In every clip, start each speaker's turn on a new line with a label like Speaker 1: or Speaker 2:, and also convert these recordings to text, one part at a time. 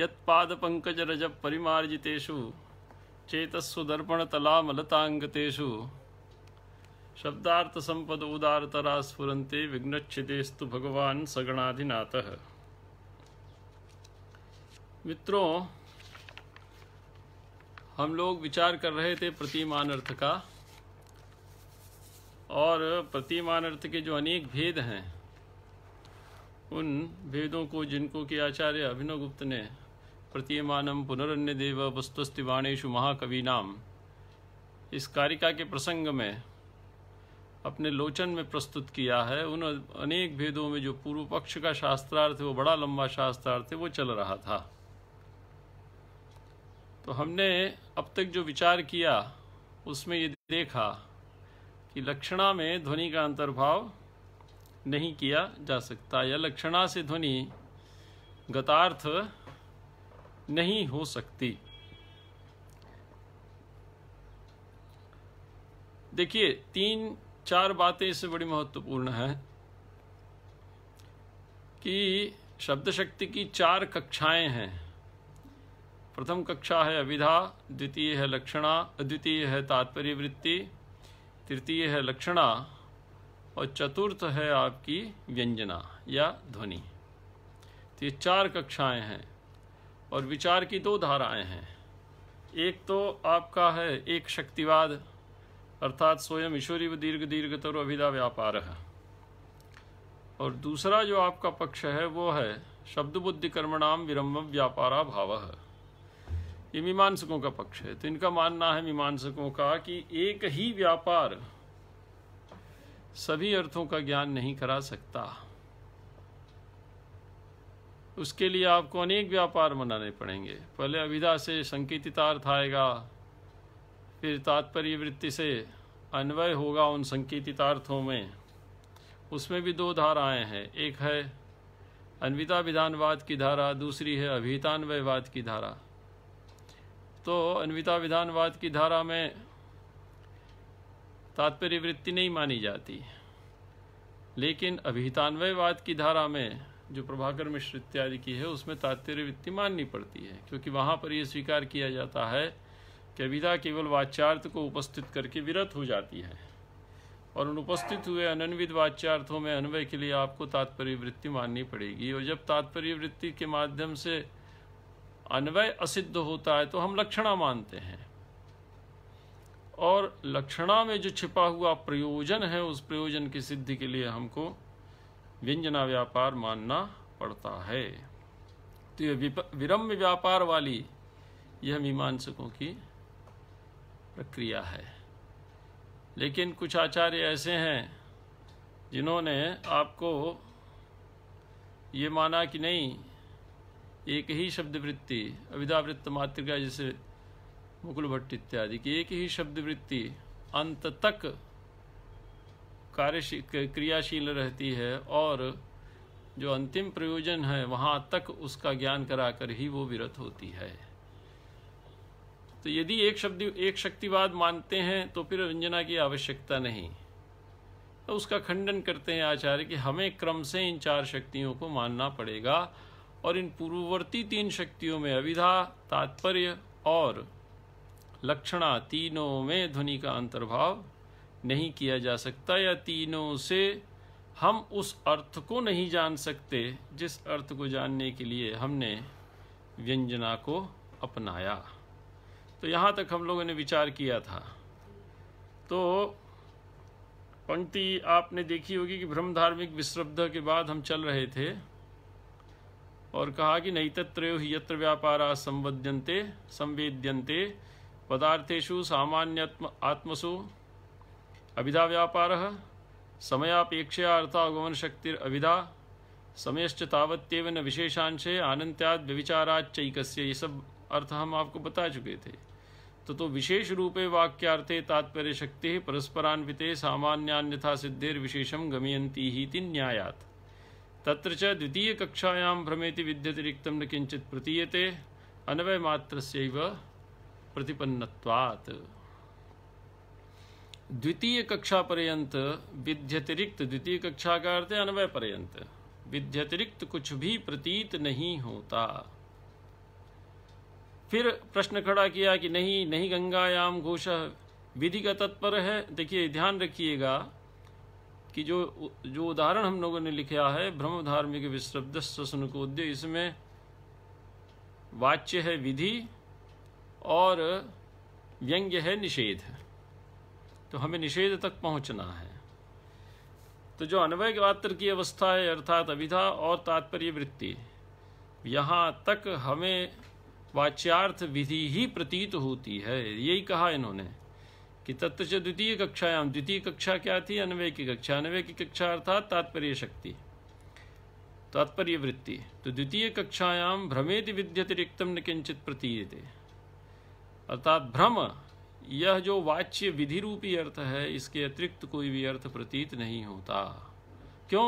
Speaker 1: यत्पादपङ्कजरजपरिमार्जितेषु शब्दार्थ संपद उदारतरा स्फुरन्ते विघ्नच्छिदेस्तु भगवान सगणाधिनाथ मित्रों हम लोग विचार कर रहे थे प्रतिमान अर्थ का और प्रतिमान अर्थ के जो अनेक भेद हैं उन भेदों को जिनको कि आचार्य अभिनव गुप्त ने प्रतीयमानम पुनरन्यदेव वस्तुस्ति वाणेशु महाकविनाम इस कारिका के प्रसंग में अपने लोचन में प्रस्तुत किया है उन अनेक भेदों में जो पूर्व पक्ष का शास्त्रार्थ वो बड़ा लंबा शास्त्रार्थ वो चल रहा था तो हमने अब तक जो विचार किया उसमें ये देखा कि लक्षणा में ध्वनि का अंतर्भाव नहीं किया जा सकता या लक्षणा से ध्वनि गतार्थ नहीं हो सकती देखिए तीन चार बातें इससे बड़ी महत्वपूर्ण है कि शब्द शक्ति की चार कक्षाएं हैं प्रथम कक्षा है अविधा द्वितीय है लक्षणा द्वितीय है तात्पर्य वृत्ति तृतीय है लक्षणा और चतुर्थ है आपकी व्यंजना या ध्वनि तो ये चार कक्षाएं हैं और विचार की दो धाराएं हैं एक तो आपका है एक शक्तिवाद अर्थात स्वयं ईश्वरी व दीर्घ तर अभिदा व्यापार है और दूसरा जो आपका पक्ष है वो है शब्द बुद्धि कर्मणाम विरम्भ व्यापारा भाव है ये मीमांसकों का पक्ष है तो इनका मानना है मीमांसकों का कि एक ही व्यापार सभी अर्थों का ज्ञान नहीं करा सकता उसके लिए आपको अनेक व्यापार मनाने पड़ेंगे पहले अविधा से संकेतितार्थ आएगा फिर तात्पर्य वृत्ति से अन्वय होगा उन संकेतितार्थों में उसमें भी दो धाराएं हैं एक है अन्विता विधानवाद की धारा दूसरी है अभितान्वयवाद की धारा तो अन्विता विधानवाद की धारा में तात्पर्य वृत्ति नहीं मानी जाती लेकिन अभितान्वयवाद की धारा में जो प्रभाकर मिश्र इत्यादि की है उसमें तात्पर्य वृत्ति माननी पड़ती है क्योंकि वहाँ पर यह स्वीकार किया जाता है कि विधा केवल वाच्यार्थ को उपस्थित करके विरत हो जाती है और उन उपस्थित हुए अनन्वित वाच्यार्थों में अन्वय के लिए आपको तात्पर्य वृत्ति माननी पड़ेगी और जब तात्पर्य वृत्ति के माध्यम से अन्वय असिद्ध होता है तो हम लक्षणा मानते हैं और लक्षणा में जो छिपा हुआ प्रयोजन है उस प्रयोजन की सिद्धि के लिए हमको व्यंजना व्यापार मानना पड़ता है तो यह विरम्य व्यापार वाली यह मीमांसकों की प्रक्रिया है लेकिन कुछ आचार्य ऐसे हैं जिन्होंने आपको ये माना कि नहीं एक ही शब्द वृत्ति वृत्त मातृका जैसे मुकुल भट्ट इत्यादि की एक ही शब्द वृत्ति अंत तक कार्यशील क्रियाशील रहती है और जो अंतिम प्रयोजन है वहाँ तक उसका ज्ञान कराकर ही वो विरत होती है तो यदि एक शब्द एक शक्तिवाद मानते हैं तो फिर रंजना की आवश्यकता नहीं तो उसका खंडन करते हैं आचार्य कि हमें क्रम से इन चार शक्तियों को मानना पड़ेगा और इन पूर्ववर्ती तीन शक्तियों में अविधा तात्पर्य और लक्षणा तीनों में ध्वनि का अंतर्भाव नहीं किया जा सकता या तीनों से हम उस अर्थ को नहीं जान सकते जिस अर्थ को जानने के लिए हमने व्यंजना को अपनाया तो यहाँ तक हम लोगों ने विचार किया था तो पंक्ति आपने देखी होगी कि ब्रह्म धार्मिक विश्रब्द के बाद हम चल रहे थे और कहा कि नहीं तत्रो ही यत्र व्यापारा संवद्यंते संवेद्यंते पदार्थेशु सामान्य आत्मसु अविधा व्यापार समयापेक्षया अविधा समयश्च तावत्यव न विशेषांश है आनंत्याद व्यविचाराचक ये सब अर्थ हम आपको बता चुके थे तो तो विशेष रूपे वाक्यार्थे तात्पर्य शक्ति परस्परान्विते सामान्यान्यथा सिद्धेर विशेषम गमयंती ही तीन न्यायात तत्र च द्वितीय कक्षायाम भ्रमेति विद्यतिरिक्त न किंचित प्रतीयते अन्वय मात्र प्रतिपन्नवात् द्वितीय कक्षा पर्यंत विध्यतिरिक्त द्वितीय कक्षा का अर्थ अन्वय पर्यंत विध्यतिरिक्त कुछ भी प्रतीत नहीं होता फिर प्रश्न खड़ा किया कि नहीं नहीं गंगायाम घोष विधि का तत्पर है देखिए ध्यान रखिएगा कि जो जो उदाहरण हम लोगों ने लिखा है ब्रह्म धार्मिक विश्रब्द स्वसन को उद्य इसमें वाच्य है विधि और व्यंग्य है निषेध है तो हमें निषेध तक पहुंचना है तो जो अन्वय मात्र की अवस्था है अर्थात अविधा और तात्पर्य वृत्ति यहाँ तक हमें वाच्यार्थ विधि ही प्रतीत होती है यही कहा इन्होंने कि तत्व से द्वितीय कक्षायाम द्वितीय कक्षा क्या थी अनवय की कक्षा अनवय की कक्षा अर्थात तात्पर्य शक्ति तात्पर्य वृत्ति तो द्वितीय कक्षायाम भ्रमेति विद्यतिरिक्तम न किंचित प्रतीयते अर्थात भ्रम यह जो वाच्य विधि रूपी अर्थ है इसके अतिरिक्त कोई भी अर्थ प्रतीत नहीं होता क्यों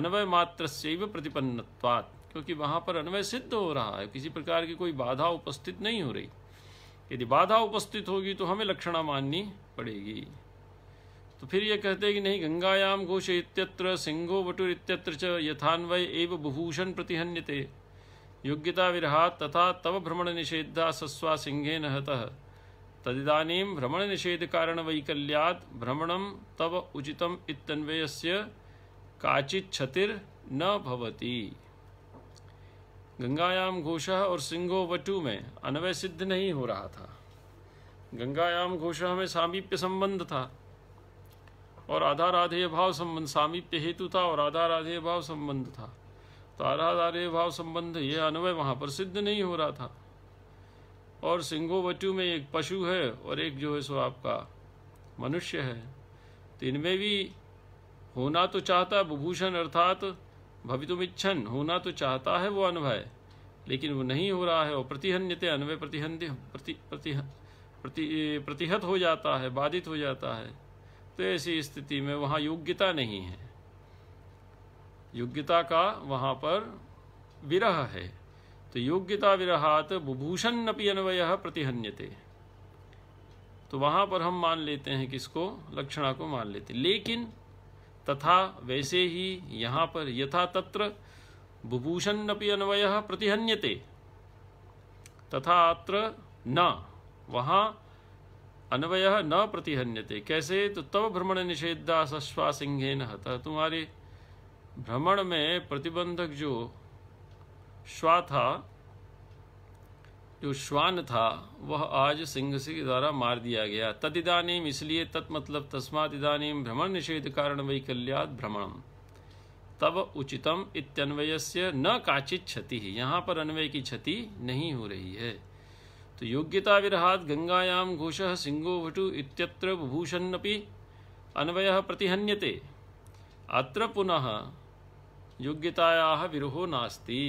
Speaker 1: अन्वय मात्र शैव क्योंकि वहाँ पर अन्वय सिद्ध हो रहा है किसी प्रकार की कोई बाधा उपस्थित नहीं हो रही यदि बाधा उपस्थित होगी तो हमें लक्षणा माननी पड़ेगी तो फिर यह कहते हैं कि नहीं गंगायाम घोष इत्यत्र सिंहो वटुर इत्यत्र च यथान्वय एव बुभूषण प्रतिहन्यते योग्यता विरहा तथा तव भ्रमण निषेधा सस्वा सिंह नहतः तदिदानीं भ्रमणनिषेधकारणवैकल्यात् भ्रमणं तव उचितम् इत्यन्वयस्य काचित् क्षतिर्न भवति गंगायाम घोष और सिंहो वटु में अनवय सिद्ध नहीं हो रहा था गंगायाम घोष में सामीप्य संबंध था और आधार आधेय भाव संबंध सामीप्य हेतु था और आधार राधेय भाव संबंध था तो आधार आधेय भाव संबंध यह अनवय वहाँ पर सिद्ध नहीं हो रहा था और सिंगोवटू में एक पशु है और एक जो है सो आपका मनुष्य है तो इनमें भी होना तो चाहता है विभूषण अर्थात भवितुमिच्छन होना तो चाहता है वो अनुभव लेकिन वो नहीं हो रहा है और प्रतिहन्यते अनवय प्रतिहन प्रति प्रति प्रति प्रतिहत हो जाता है बाधित हो जाता है तो ऐसी स्थिति में वहाँ योग्यता नहीं है योग्यता का वहाँ पर विरह है तो योग्यता विरहात बुभूषण अपनी अन्वय प्रतिहन्यते तो वहां पर हम मान लेते हैं किसको लक्षणा को मान लेते लेकिन तथा वैसे ही यहाँ पर यथा तत्र बुभूषण अपनी अन्वय प्रतिहन्यते तथा अत्र न वहां अन्वय न प्रतिहन्यते कैसे तो तब भ्रमण निषेधा सश्वा सिंह तुम्हारे भ्रमण में प्रतिबंधक जो श्वा था जो श्वान था वह आज सिंह से द्वारा मार दिया गया इदानीम इसलिए तत् मतलब तस्मात इदानीम भ्रमण निषेध कारण वैकल्यात भ्रमणम तब उचितम इत्यन्वय से न काचित क्षति यहाँ पर अन्वय की क्षति नहीं हो रही है तो योग्यता विरहात गंगायाम घोष सिंगो भटु इत्यत्र बुभूषन्नपि अन्वय प्रतिहन्यते अत्र पुनः योग्यतायाः विरोह नास्ती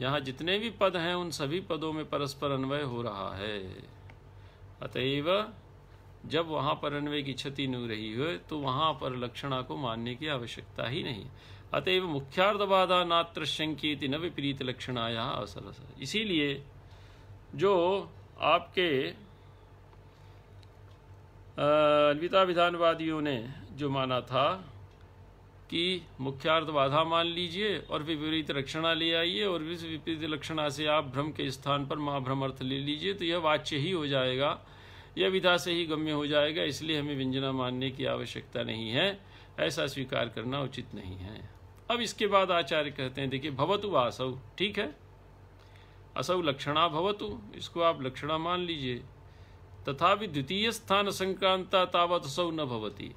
Speaker 1: यहाँ जितने भी पद हैं उन सभी पदों में परस्पर अन्वय हो रहा है अतएव जब वहाँ पर अन्वय की क्षति न रही हो तो वहाँ पर लक्षणा को मानने की आवश्यकता ही नहीं अतएव बाधा नात्र शंकित न विपरीत लक्षणाया असर इसीलिए जो आपके अलविता विधानवादियों ने जो माना था कि मुख्यार्थ बाधा मान लीजिए और विपरीत लक्षणा ले आइए और इस विपरीत लक्षणा से आप भ्रम के स्थान पर महाभ्रम अर्थ ले लीजिए तो यह वाच्य ही हो जाएगा यह विधा से ही गम्य हो जाएगा इसलिए हमें व्यंजना मानने की आवश्यकता नहीं है ऐसा स्वीकार करना उचित नहीं है अब इसके बाद आचार्य कहते हैं देखिए भवतु असौ ठीक है असौ लक्षणा भवतु इसको आप लक्षणा मान लीजिए तथापि द्वितीय स्थान संक्रांता तावत असौ न भवती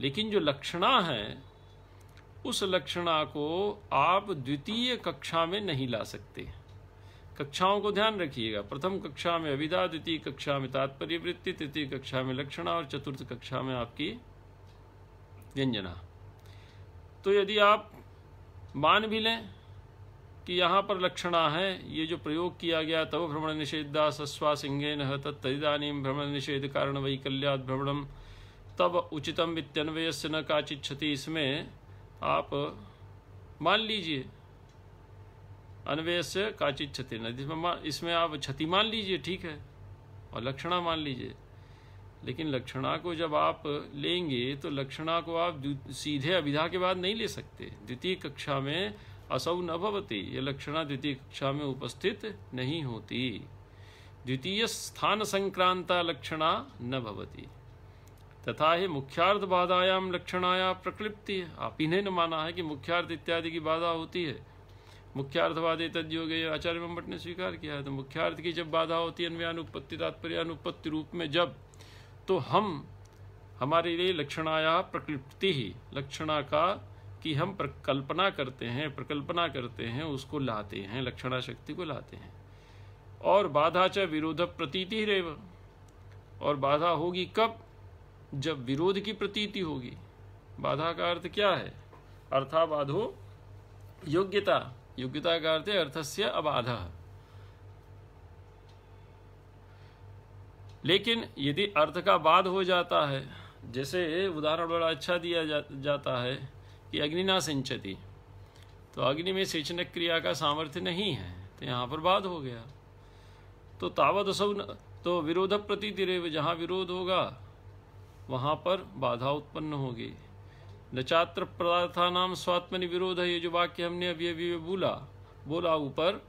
Speaker 1: लेकिन जो लक्षणा है उस लक्षणा को आप द्वितीय कक्षा में नहीं ला सकते कक्षाओं को ध्यान रखिएगा प्रथम कक्षा में अविदा द्वितीय कक्षा में तात्पर्य वृत्ति तृतीय कक्षा में लक्षणा और चतुर्थ कक्षा में आपकी व्यंजना तो यदि आप मान भी लें कि यहाँ पर लक्षणा है ये जो प्रयोग किया गया तव भ्रमण निषेधा सस्वा सिंह न तत्दानी भ्रमण निषेध कारण वैकल्याद भ्रमणम तब उचितम वित्यन्वय से न काचित क्षति इसमें आप मान लीजिए अन्वय से काचित क्षति न इसमें इसमें आप क्षति मान लीजिए ठीक है और लक्षणा मान लीजिए लेकिन लक्षणा को जब आप लेंगे तो लक्षणा को आप सीधे अभिधा के बाद नहीं ले सकते द्वितीय कक्षा में असौ न भवती ये लक्षणा द्वितीय कक्षा में उपस्थित नहीं होती द्वितीय स्थान संक्रांता लक्षणा न भवती तथा ही मुख्यार्थ बाधायाम लक्षणाया प्रकृप्ति आप इन्हें न माना है कि मुख्यार्थ इत्यादि की बाधा होती है मुख्यार्थवादी तद्योग आचार्य मम्मट ने स्वीकार किया है तो मुख्यार्थ की जब बाधा होती है अनुपत्ति तात्पर्य अनुपत्ति रूप में जब तो हम हमारे लिए लक्षणाया प्रकृप्ति ही लक्षणा का कि हम प्रकल्पना करते हैं प्रकल्पना करते हैं उसको लाते हैं लक्षणा शक्ति को लाते हैं और बाधा च विरोध प्रतीति रेव और बाधा होगी कब जब विरोध की प्रतीति होगी बाधा का अर्थ क्या है अर्थाबाधो योग्यता योग्यता का अर्थ अर्थस्य अबाधा लेकिन यदि अर्थ का बाध हो जाता है जैसे उदाहरण बड़ा अच्छा दिया जा, जाता है कि अग्नि ना सिंचती तो अग्नि में सिंचन क्रिया का सामर्थ्य नहीं है तो यहाँ पर बाध हो गया तो तावत सब तो विरोध प्रतीति रेव जहाँ विरोध होगा वहाँ पर बाधा उत्पन्न होगी नचात्र पदार्थानाम स्वात्मनि विरोध है ये जो वाक्य हमने अभी अभी बोला बोला ऊपर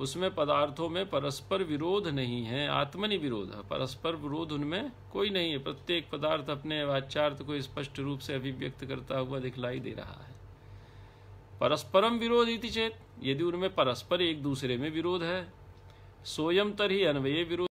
Speaker 1: उसमें पदार्थों में परस्पर विरोध नहीं है आत्मनि विरोध है परस्पर विरोध उनमें कोई नहीं है प्रत्येक पदार्थ अपने वाचार्थ को स्पष्ट रूप से अभिव्यक्त करता हुआ दिखलाई दे रहा है परस्परम विरोध इति चेत यदि उनमें परस्पर एक दूसरे में विरोध है सोयम ही अन्वय विरोध